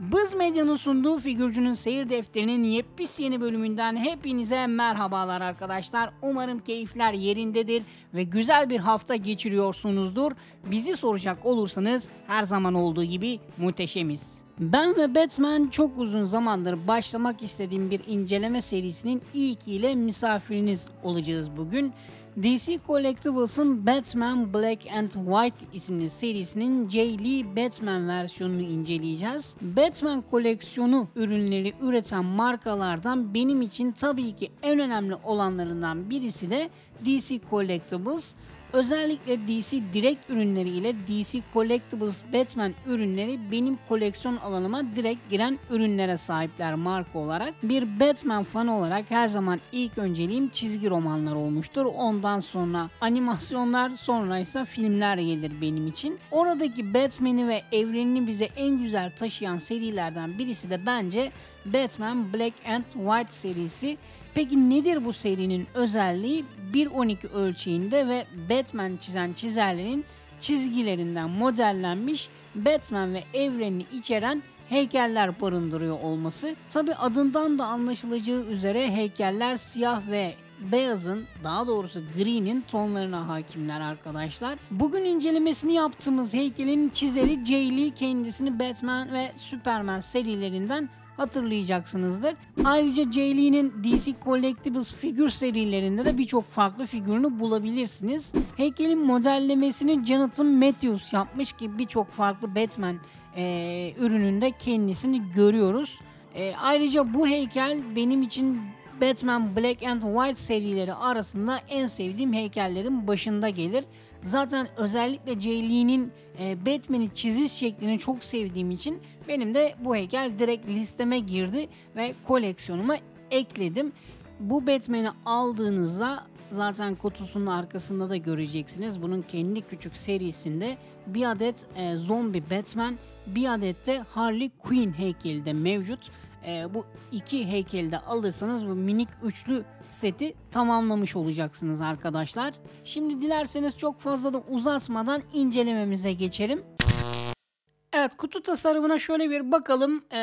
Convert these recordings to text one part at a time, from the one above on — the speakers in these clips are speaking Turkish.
Bız Medya'nın sunduğu figürcünün seyir defterinin yepis yeni bölümünden hepinize merhabalar arkadaşlar. Umarım keyifler yerindedir ve güzel bir hafta geçiriyorsunuzdur. Bizi soracak olursanız her zaman olduğu gibi muhteşemiz. Ben ve Batman çok uzun zamandır başlamak istediğim bir inceleme serisinin ilkiyle misafiriniz olacağız bugün. DC Collectibles'ın Batman Black and White isimli serisinin J. Lee Batman versiyonunu inceleyeceğiz. Batman koleksiyonu ürünleri üreten markalardan benim için tabii ki en önemli olanlarından birisi de DC Collectibles. Özellikle DC direkt ürünleri ile DC Collectibles Batman ürünleri benim koleksiyon alanıma direkt giren ürünlere sahipler marka olarak. Bir Batman fanı olarak her zaman ilk önceliğim çizgi romanlar olmuştur. Ondan sonra animasyonlar sonra ise filmler gelir benim için. Oradaki Batman'i ve evrenini bize en güzel taşıyan serilerden birisi de bence Batman Black and White serisi Peki nedir bu serinin özelliği? 1.12 ölçeğinde ve Batman çizen çizerlerin çizgilerinden modellenmiş Batman ve evrenini içeren heykeller barındırıyor olması. Tabi adından da anlaşılacağı üzere heykeller siyah ve beyazın daha doğrusu gri'nin tonlarına hakimler arkadaşlar. Bugün incelemesini yaptığımız heykelin çizeri Jay Lee kendisini Batman ve Superman serilerinden hatırlayacaksınızdır. Ayrıca J.Lee'nin DC Collectibles figür serilerinde de birçok farklı figürünü bulabilirsiniz. Heykelin modellemesini Jonathan Matthews yapmış ki birçok farklı Batman e, ürününde kendisini görüyoruz. E, ayrıca bu heykel benim için Batman Black and White serileri arasında en sevdiğim heykellerin başında gelir. Zaten özellikle Jay Lee'nin e, Batman'i çiziş şeklini çok sevdiğim için benim de bu heykel direkt listeme girdi ve koleksiyonuma ekledim. Bu Batman'i aldığınızda zaten kutusunun arkasında da göreceksiniz. Bunun kendi küçük serisinde bir adet e, zombi Batman, bir adet de Harley Quinn heykeli de mevcut e, bu iki heykeli de alırsanız bu minik üçlü seti tamamlamış olacaksınız arkadaşlar. Şimdi dilerseniz çok fazla da uzatmadan incelememize geçelim. Evet kutu tasarımına şöyle bir bakalım. Ee,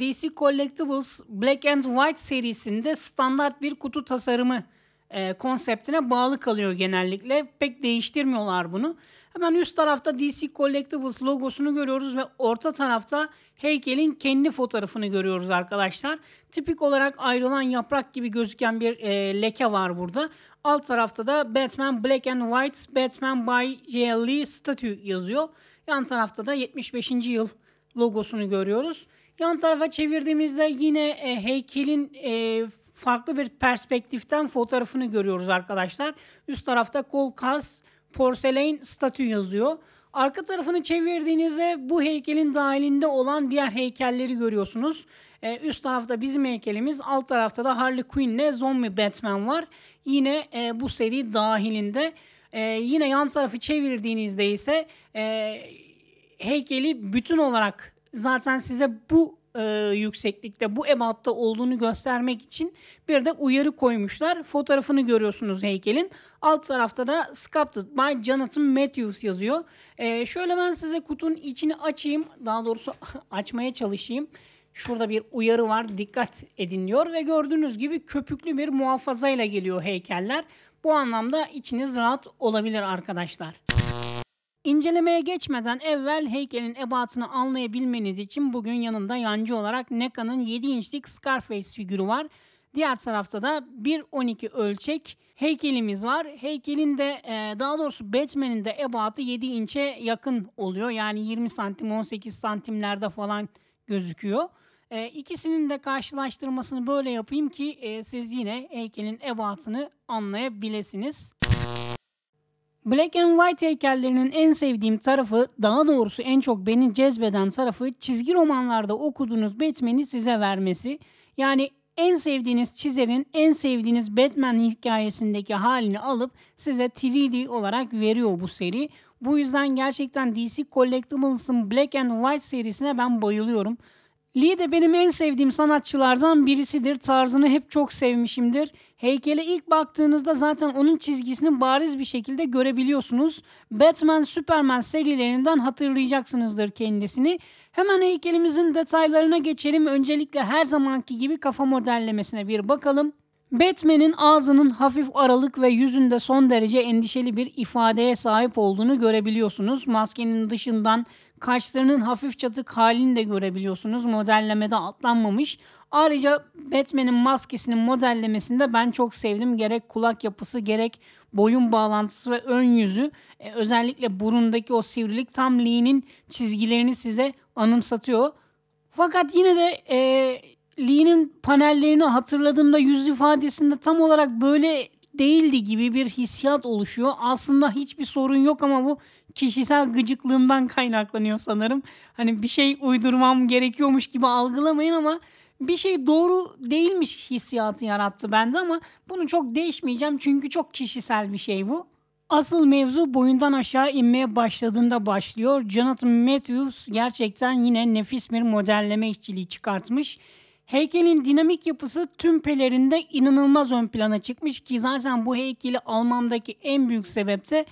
DC Collectibles Black and White serisinde standart bir kutu tasarımı e, konseptine bağlı kalıyor genellikle. Pek değiştirmiyorlar bunu. Hemen üst tarafta DC Collectibles logosunu görüyoruz ve orta tarafta heykelin kendi fotoğrafını görüyoruz arkadaşlar. Tipik olarak ayrılan yaprak gibi gözüken bir e, leke var burada. Alt tarafta da Batman Black and White Batman by J. Lee Statue yazıyor. Yan tarafta da 75. yıl logosunu görüyoruz. Yan tarafa çevirdiğimizde yine e, heykelin e, farklı bir perspektiften fotoğrafını görüyoruz arkadaşlar. Üst tarafta kol kas porselein statü yazıyor. Arka tarafını çevirdiğinizde bu heykelin dahilinde olan diğer heykelleri görüyorsunuz. Ee, üst tarafta bizim heykelimiz, alt tarafta da Harley Quinn ile Zombie Batman var. Yine e, bu seri dahilinde. E, yine yan tarafı çevirdiğinizde ise e, heykeli bütün olarak zaten size bu e, yükseklikte bu ebatta olduğunu göstermek için bir de uyarı koymuşlar. Fotoğrafını görüyorsunuz heykelin. Alt tarafta da Sculpted by Jonathan Matthews yazıyor. E, şöyle ben size kutunun içini açayım. Daha doğrusu açmaya çalışayım. Şurada bir uyarı var dikkat edin diyor ve gördüğünüz gibi köpüklü bir muhafazayla geliyor heykeller. Bu anlamda içiniz rahat olabilir arkadaşlar. İncelemeye geçmeden evvel heykelin ebatını anlayabilmeniz için bugün yanında yancı olarak NECA'nın 7 inçlik Scarface figürü var. Diğer tarafta da 1.12 ölçek heykelimiz var. Heykelin de e, daha doğrusu Batman'in de ebatı 7 inçe yakın oluyor. Yani 20 santim 18 santimlerde falan gözüküyor. E, ikisinin de karşılaştırmasını böyle yapayım ki e, siz yine heykelin ebatını anlayabilirsiniz. Black and White heykellerinin en sevdiğim tarafı, daha doğrusu en çok beni cezbeden tarafı çizgi romanlarda okuduğunuz Batman'i size vermesi. Yani en sevdiğiniz çizerin en sevdiğiniz Batman hikayesindeki halini alıp size 3D olarak veriyor bu seri. Bu yüzden gerçekten DC Collectibles'ın Black and White serisine ben bayılıyorum. Lee de benim en sevdiğim sanatçılardan birisidir. Tarzını hep çok sevmişimdir. Heykele ilk baktığınızda zaten onun çizgisini bariz bir şekilde görebiliyorsunuz. Batman, Superman serilerinden hatırlayacaksınızdır kendisini. Hemen heykelimizin detaylarına geçelim. Öncelikle her zamanki gibi kafa modellemesine bir bakalım. Batman'in ağzının hafif aralık ve yüzünde son derece endişeli bir ifadeye sahip olduğunu görebiliyorsunuz. Maskenin dışından kaşlarının hafif çatık halini de görebiliyorsunuz. Modellemede atlanmamış. Ayrıca Batman'in maskesinin modellemesinde ben çok sevdim. Gerek kulak yapısı gerek boyun bağlantısı ve ön yüzü e, özellikle burundaki o sivrilik tam Lee'nin çizgilerini size anımsatıyor. Fakat yine de e, Lee'nin panellerini hatırladığımda yüz ifadesinde tam olarak böyle değildi gibi bir hissiyat oluşuyor. Aslında hiçbir sorun yok ama bu kişisel gıcıklığımdan kaynaklanıyor sanırım. Hani bir şey uydurmam gerekiyormuş gibi algılamayın ama bir şey doğru değilmiş hissiyatı yarattı bende ama bunu çok değişmeyeceğim çünkü çok kişisel bir şey bu. Asıl mevzu boyundan aşağı inmeye başladığında başlıyor. Jonathan Matthews gerçekten yine nefis bir modelleme işçiliği çıkartmış. Heykelin dinamik yapısı tüm pelerinde inanılmaz ön plana çıkmış ki zaten bu heykeli almamdaki en büyük sebepse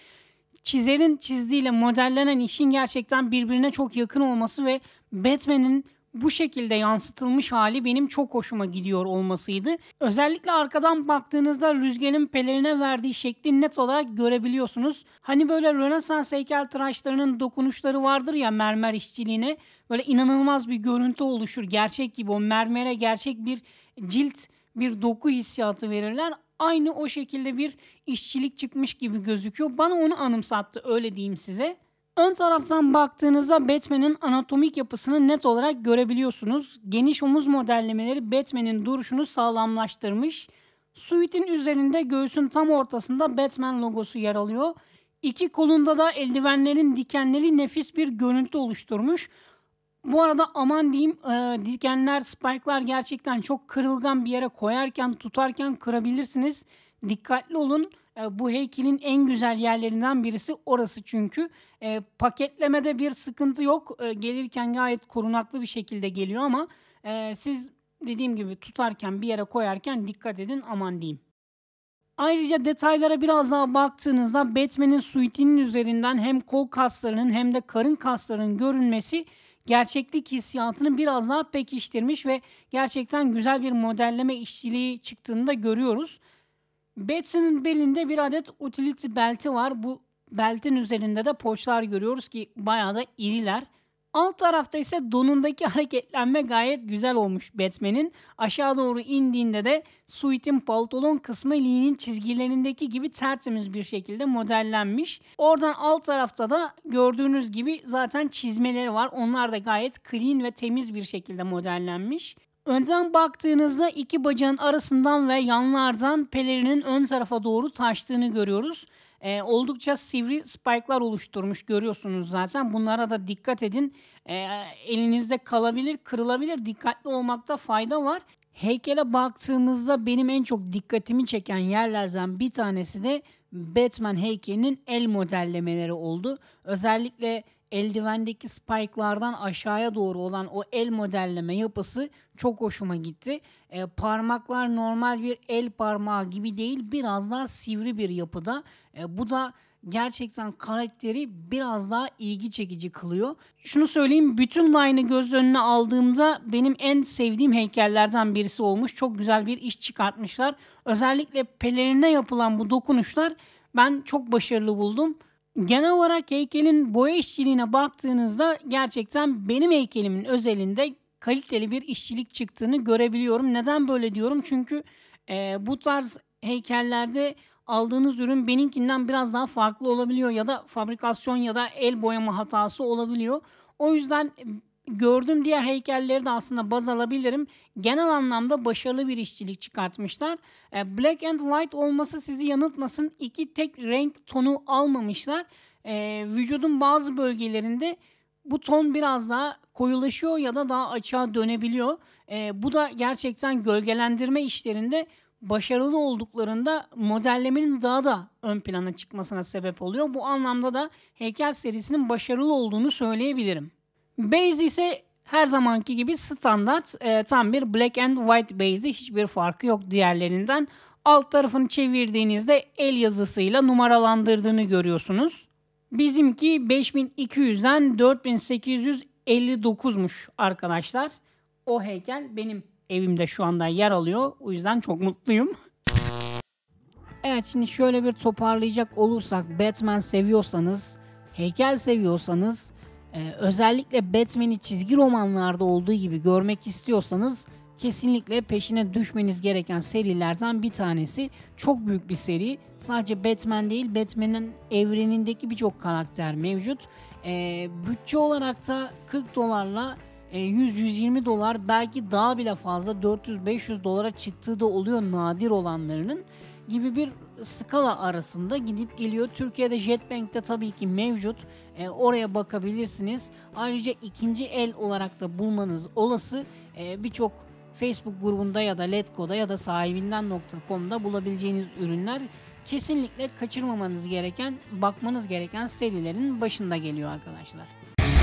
çizerin çizdiğiyle modellenen işin gerçekten birbirine çok yakın olması ve Batman'in bu şekilde yansıtılmış hali benim çok hoşuma gidiyor olmasıydı. Özellikle arkadan baktığınızda rüzgarın pelerine verdiği şekli net olarak görebiliyorsunuz. Hani böyle Rönesans heykel tıraşlarının dokunuşları vardır ya mermer işçiliğine. Böyle inanılmaz bir görüntü oluşur. Gerçek gibi o mermere gerçek bir cilt, bir doku hissiyatı verirler. Aynı o şekilde bir işçilik çıkmış gibi gözüküyor. Bana onu anımsattı öyle diyeyim size. Ön taraftan baktığınızda Batman'in anatomik yapısını net olarak görebiliyorsunuz. Geniş omuz modellemeleri Batman'in duruşunu sağlamlaştırmış. Suit'in üzerinde göğsün tam ortasında Batman logosu yer alıyor. İki kolunda da eldivenlerin dikenleri nefis bir görüntü oluşturmuş. Bu arada aman diyeyim e, dikenler, spike'lar gerçekten çok kırılgan bir yere koyarken, tutarken kırabilirsiniz. Dikkatli olun. E, bu heykelin en güzel yerlerinden birisi orası çünkü. E, paketlemede bir sıkıntı yok. E, gelirken gayet korunaklı bir şekilde geliyor ama e, siz dediğim gibi tutarken bir yere koyarken dikkat edin aman diyeyim. Ayrıca detaylara biraz daha baktığınızda Batman'in suitinin üzerinden hem kol kaslarının hem de karın kaslarının görünmesi gerçeklik hissiyatını biraz daha pekiştirmiş ve gerçekten güzel bir modelleme işçiliği çıktığını da görüyoruz. Betsy'nin belinde bir adet utility belti var. Bu beltin üzerinde de poçlar görüyoruz ki bayağı da iriler. Alt tarafta ise donundaki hareketlenme gayet güzel olmuş Batman'in. Aşağı doğru indiğinde de suitin pantolon kısmı Lee'nin çizgilerindeki gibi tertemiz bir şekilde modellenmiş. Oradan alt tarafta da gördüğünüz gibi zaten çizmeleri var. Onlar da gayet clean ve temiz bir şekilde modellenmiş. Önden baktığınızda iki bacağın arasından ve yanlardan pelerinin ön tarafa doğru taştığını görüyoruz. E, oldukça sivri spike'lar oluşturmuş görüyorsunuz zaten. Bunlara da dikkat edin. E, elinizde kalabilir, kırılabilir. Dikkatli olmakta fayda var. Heykele baktığımızda benim en çok dikkatimi çeken yerlerden bir tanesi de Batman heykelinin el modellemeleri oldu. Özellikle eldivendeki spike'lardan aşağıya doğru olan o el modelleme yapısı çok hoşuma gitti. E, parmaklar normal bir el parmağı gibi değil biraz daha sivri bir yapıda. E, bu da gerçekten karakteri biraz daha ilgi çekici kılıyor. Şunu söyleyeyim bütün line'ı göz önüne aldığımda benim en sevdiğim heykellerden birisi olmuş. Çok güzel bir iş çıkartmışlar. Özellikle pelerine yapılan bu dokunuşlar ben çok başarılı buldum. Genel olarak heykelin boya işçiliğine baktığınızda gerçekten benim heykelimin özelinde kaliteli bir işçilik çıktığını görebiliyorum. Neden böyle diyorum? Çünkü e, bu tarz heykellerde aldığınız ürün benimkinden biraz daha farklı olabiliyor ya da fabrikasyon ya da el boyama hatası olabiliyor. O yüzden gördüğüm diğer heykelleri de aslında baz alabilirim. Genel anlamda başarılı bir işçilik çıkartmışlar. E, black and white olması sizi yanıltmasın. İki tek renk tonu almamışlar. E, vücudun bazı bölgelerinde bu ton biraz daha koyulaşıyor ya da daha açığa dönebiliyor. E, bu da gerçekten gölgelendirme işlerinde başarılı olduklarında modellemenin daha da ön plana çıkmasına sebep oluyor. Bu anlamda da heykel serisinin başarılı olduğunu söyleyebilirim. Base ise her zamanki gibi standart e, tam bir black and white base'i hiçbir farkı yok diğerlerinden. Alt tarafını çevirdiğinizde el yazısıyla numaralandırdığını görüyorsunuz. Bizimki 5200'den 4859'muş arkadaşlar. O heykel benim evimde şu anda yer alıyor. O yüzden çok mutluyum. Evet şimdi şöyle bir toparlayacak olursak Batman seviyorsanız, heykel seviyorsanız, ee, özellikle Batman'i çizgi romanlarda olduğu gibi görmek istiyorsanız kesinlikle peşine düşmeniz gereken serilerden bir tanesi. Çok büyük bir seri. Sadece Batman değil, Batman'in evrenindeki birçok karakter mevcut. Ee, bütçe olarak da 40 dolarla 100-120 e, dolar belki daha bile fazla 400-500 dolara çıktığı da oluyor nadir olanlarının gibi bir skala arasında gidip geliyor. Türkiye'de Jetbank'te tabii ki mevcut. E, oraya bakabilirsiniz. Ayrıca ikinci el olarak da bulmanız olası. E, Birçok Facebook grubunda ya da Letgo'da ya da sahibinden.com'da bulabileceğiniz ürünler kesinlikle kaçırmamanız gereken, bakmanız gereken serilerin başında geliyor arkadaşlar.